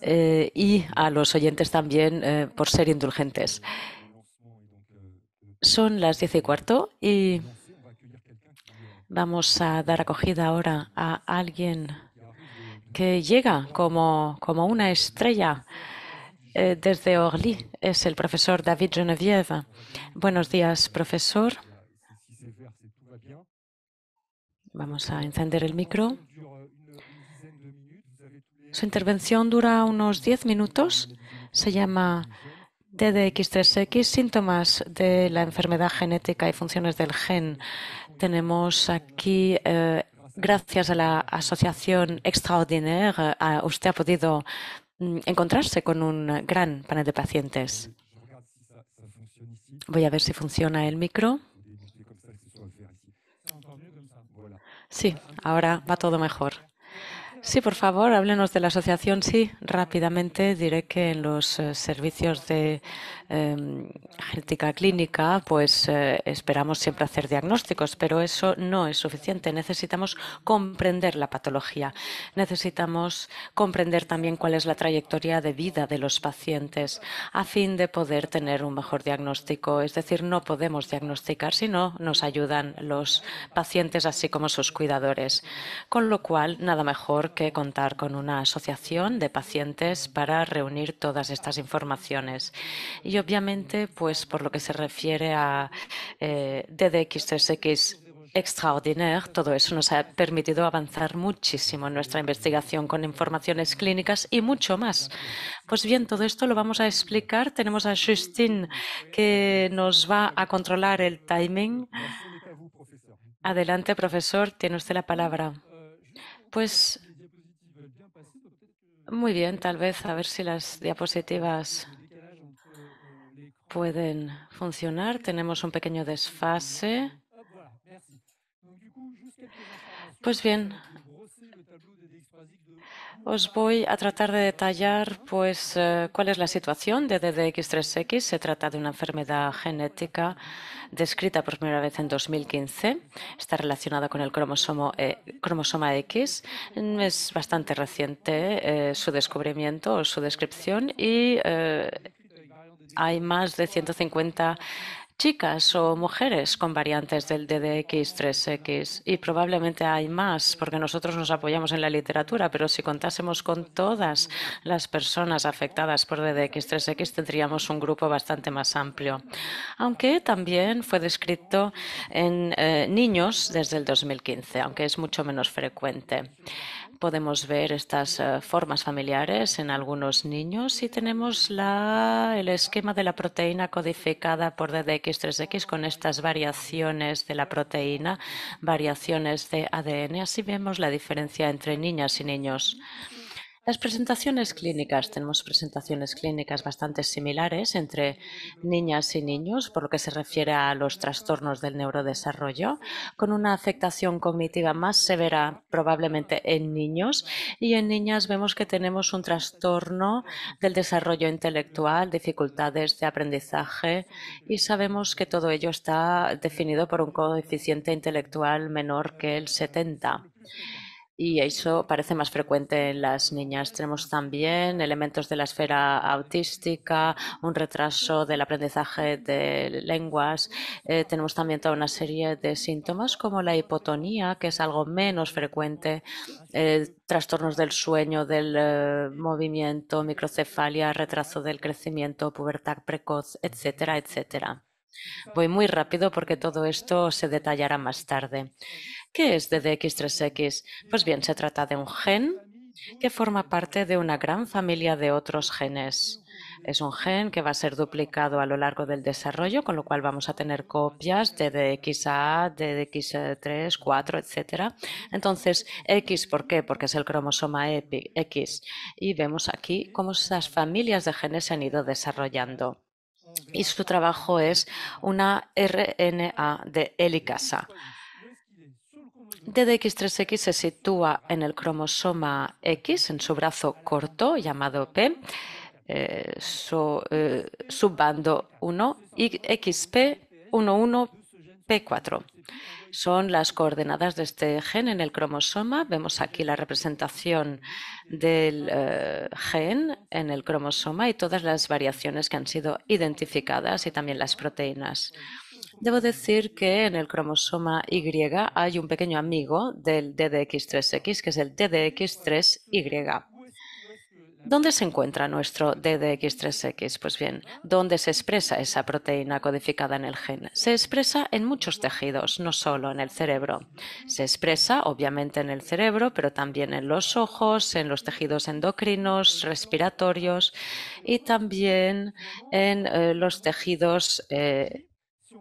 Eh, y a los oyentes también eh, por ser indulgentes. Son las diez y cuarto y vamos a dar acogida ahora a alguien que llega como, como una estrella eh, desde Orly. Es el profesor David Genevieve. Buenos días, profesor. Vamos a encender el micro. Su intervención dura unos 10 minutos. Se llama DDX3X, síntomas de la enfermedad genética y funciones del gen. Tenemos aquí, eh, gracias a la asociación Extraordinaire, usted ha podido mm, encontrarse con un gran panel de pacientes. Voy a ver si funciona el micro. Sí, ahora va todo mejor. Sí, por favor, háblenos de la asociación. Sí, rápidamente diré que en los eh, servicios de eh, clínica, pues eh, esperamos siempre hacer diagnósticos, pero eso no es suficiente. Necesitamos comprender la patología. Necesitamos comprender también cuál es la trayectoria de vida de los pacientes a fin de poder tener un mejor diagnóstico. Es decir, no podemos diagnosticar si no nos ayudan los pacientes así como sus cuidadores. Con lo cual, nada mejor que contar con una asociación de pacientes para reunir todas estas informaciones. Y obviamente, pues por lo que se refiere a eh, DDX3X extraordinaire, todo eso nos ha permitido avanzar muchísimo en nuestra investigación con informaciones clínicas y mucho más. Pues bien, todo esto lo vamos a explicar. Tenemos a Justine que nos va a controlar el timing. Adelante, profesor, tiene usted la palabra. Pues muy bien, tal vez a ver si las diapositivas pueden funcionar. Tenemos un pequeño desfase. Pues bien, os voy a tratar de detallar pues, eh, cuál es la situación de DDX3X. Se trata de una enfermedad genética descrita por primera vez en 2015. Está relacionada con el cromosoma, eh, cromosoma X. Es bastante reciente eh, su descubrimiento o su descripción y hay más de 150 chicas o mujeres con variantes del DDX, 3X y probablemente hay más porque nosotros nos apoyamos en la literatura, pero si contásemos con todas las personas afectadas por DDX, 3X tendríamos un grupo bastante más amplio. Aunque también fue descrito en eh, niños desde el 2015, aunque es mucho menos frecuente podemos ver estas eh, formas familiares en algunos niños y tenemos el esquema de la proteína codificada por DDX3X con estas variaciones de la proteína, variaciones de ADN. Así vemos la diferencia entre niñas y niños. Las presentaciones clínicas, tenemos presentaciones clínicas bastante similares entre niñas y niños por lo que se refiere a los trastornos del neurodesarrollo, con una afectación cognitiva más severa probablemente en niños y en niñas vemos que tenemos un trastorno del desarrollo intelectual, dificultades de aprendizaje y sabemos que todo ello está definido por un coeficiente intelectual menor que el 70 y eso parece más frecuente en las niñas. Tenemos también elementos de la esfera autística, un retraso del aprendizaje de lenguas. Eh, tenemos también toda una serie de síntomas como la hipotonía, que es algo menos frecuente, eh, trastornos del sueño, del eh, movimiento, microcefalia, retraso del crecimiento, pubertad precoz, etcétera, etcétera. Voy muy rápido porque todo esto se detallará más tarde. ¿Qué es DDX 3X? Pues bien, se trata de un gen que forma parte de una gran familia de otros genes. Es un gen que va a ser duplicado a lo largo del desarrollo, con lo cual vamos a tener copias de DXA, DDX3, 4, etc. Entonces, X, ¿por qué? Porque es el cromosoma X. Y vemos aquí cómo esas familias de genes se han ido desarrollando. Y su trabajo es una RNA de helicasa. DDX3X se sitúa en el cromosoma X, en su brazo corto llamado P, eh, su, eh, subbando 1, y XP11P4. Son las coordenadas de este gen en el cromosoma. Vemos aquí la representación del eh, gen en el cromosoma y todas las variaciones que han sido identificadas y también las proteínas. Debo decir que en el cromosoma Y hay un pequeño amigo del DDX3X, que es el DDX3Y. ¿Dónde se encuentra nuestro DDX3X? Pues bien, ¿dónde se expresa esa proteína codificada en el gen? Se expresa en muchos tejidos, no solo en el cerebro. Se expresa, obviamente, en el cerebro, pero también en los ojos, en los tejidos endocrinos, respiratorios y también en eh, los tejidos eh,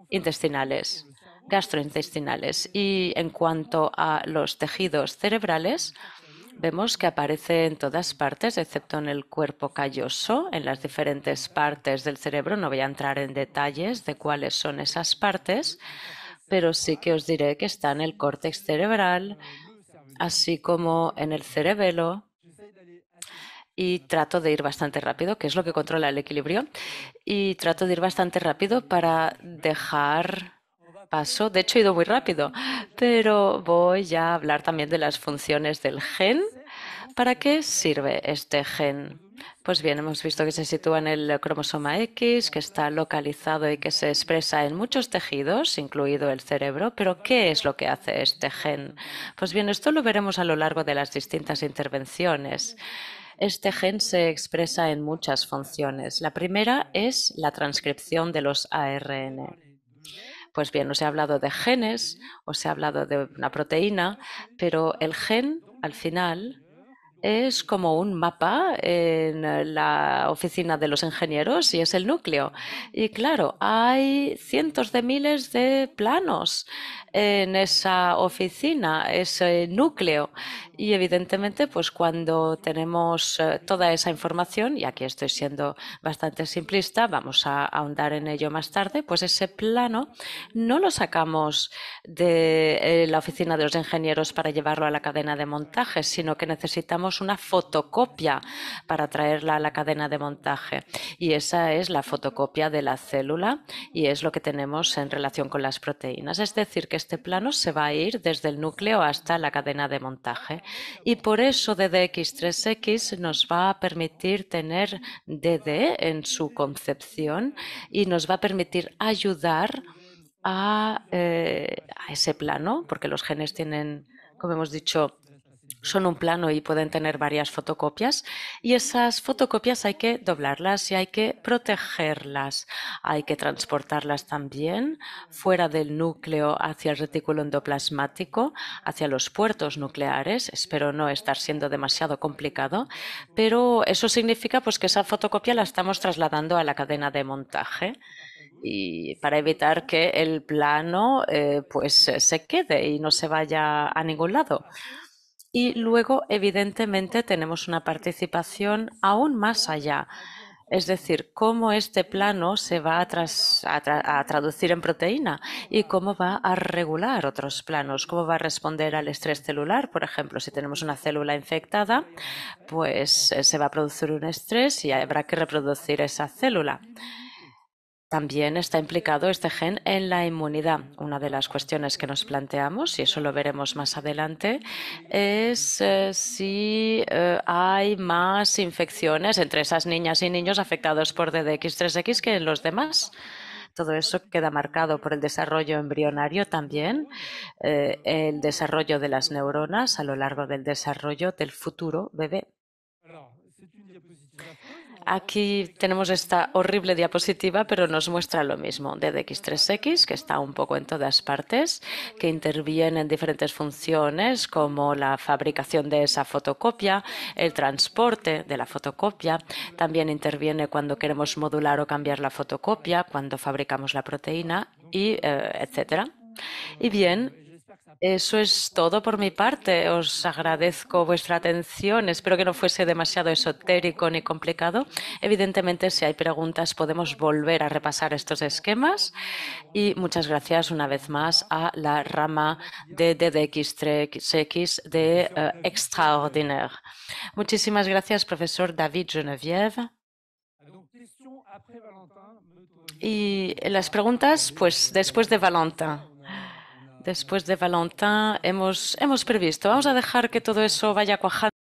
intestinales, gastrointestinales. Y en cuanto a los tejidos cerebrales, vemos que aparece en todas partes, excepto en el cuerpo calloso, en las diferentes partes del cerebro. No voy a entrar en detalles de cuáles son esas partes, pero sí que os diré que está en el córtex cerebral, así como en el cerebelo, y trato de ir bastante rápido, que es lo que controla el equilibrio, y trato de ir bastante rápido para dejar paso. De hecho, he ido muy rápido, pero voy a hablar también de las funciones del gen. ¿Para qué sirve este gen? Pues bien, hemos visto que se sitúa en el cromosoma X, que está localizado y que se expresa en muchos tejidos, incluido el cerebro. Pero, ¿qué es lo que hace este gen? Pues bien, esto lo veremos a lo largo de las distintas intervenciones. Este gen se expresa en muchas funciones. La primera es la transcripción de los ARN. Pues bien, os ha hablado de genes, o se ha hablado de una proteína, pero el gen al final es como un mapa en la oficina de los ingenieros y es el núcleo. Y claro, hay cientos de miles de planos en esa oficina, ese núcleo. Y evidentemente, pues cuando tenemos eh, toda esa información, y aquí estoy siendo bastante simplista, vamos a ahondar en ello más tarde, pues ese plano no lo sacamos de eh, la oficina de los ingenieros para llevarlo a la cadena de montaje, sino que necesitamos una fotocopia para traerla a la cadena de montaje. Y esa es la fotocopia de la célula y es lo que tenemos en relación con las proteínas. Es decir, que este plano se va a ir desde el núcleo hasta la cadena de montaje. Y por eso DDX3X nos va a permitir tener DD en su concepción y nos va a permitir ayudar a eh, ese plano, porque los genes tienen, como hemos dicho, son un plano y pueden tener varias fotocopias y esas fotocopias hay que doblarlas y hay que protegerlas. Hay que transportarlas también fuera del núcleo hacia el retículo endoplasmático, hacia los puertos nucleares. Espero no estar siendo demasiado complicado, pero eso significa pues que esa fotocopia la estamos trasladando a la cadena de montaje y para evitar que el plano eh, pues se quede y no se vaya a ningún lado. Y luego, evidentemente, tenemos una participación aún más allá. Es decir, cómo este plano se va a, traducir en proteína y cómo va a regular otros planos, cómo va a responder al estrés celular. Por ejemplo, si tenemos una célula infectada, pues eh, se va a producir un estrés y habrá que reproducir esa célula. También está implicado este gen en la inmunidad. Una de las cuestiones que nos planteamos, y eso lo veremos más adelante, es eh, si eh, hay más infecciones entre esas niñas y niños afectados por DDX3X que en los demás. Todo eso queda marcado por el desarrollo embrionario también, eh, el desarrollo de las neuronas a lo largo del desarrollo del futuro bebé. Aquí tenemos esta horrible diapositiva, pero nos muestra lo mismo. DDX3X, que está un poco en todas partes, que interviene en diferentes funciones como la fabricación de esa fotocopia, el transporte de la fotocopia, también interviene cuando queremos modular o cambiar la fotocopia, cuando fabricamos la proteína, y eh, etcétera. Y bien, eso es todo por mi parte. Os agradezco vuestra atención. Espero que no fuese demasiado esotérico ni complicado. Evidentemente, si hay preguntas, podemos volver a repasar estos esquemas. Y muchas gracias una vez más a la rama de DDX3X de eh, Extraordinaire. Muchísimas gracias, profesor David Geneviève. Y las preguntas, pues después de Valentin después de Valentín hemos, hemos previsto. Vamos a dejar que todo eso vaya cuajado.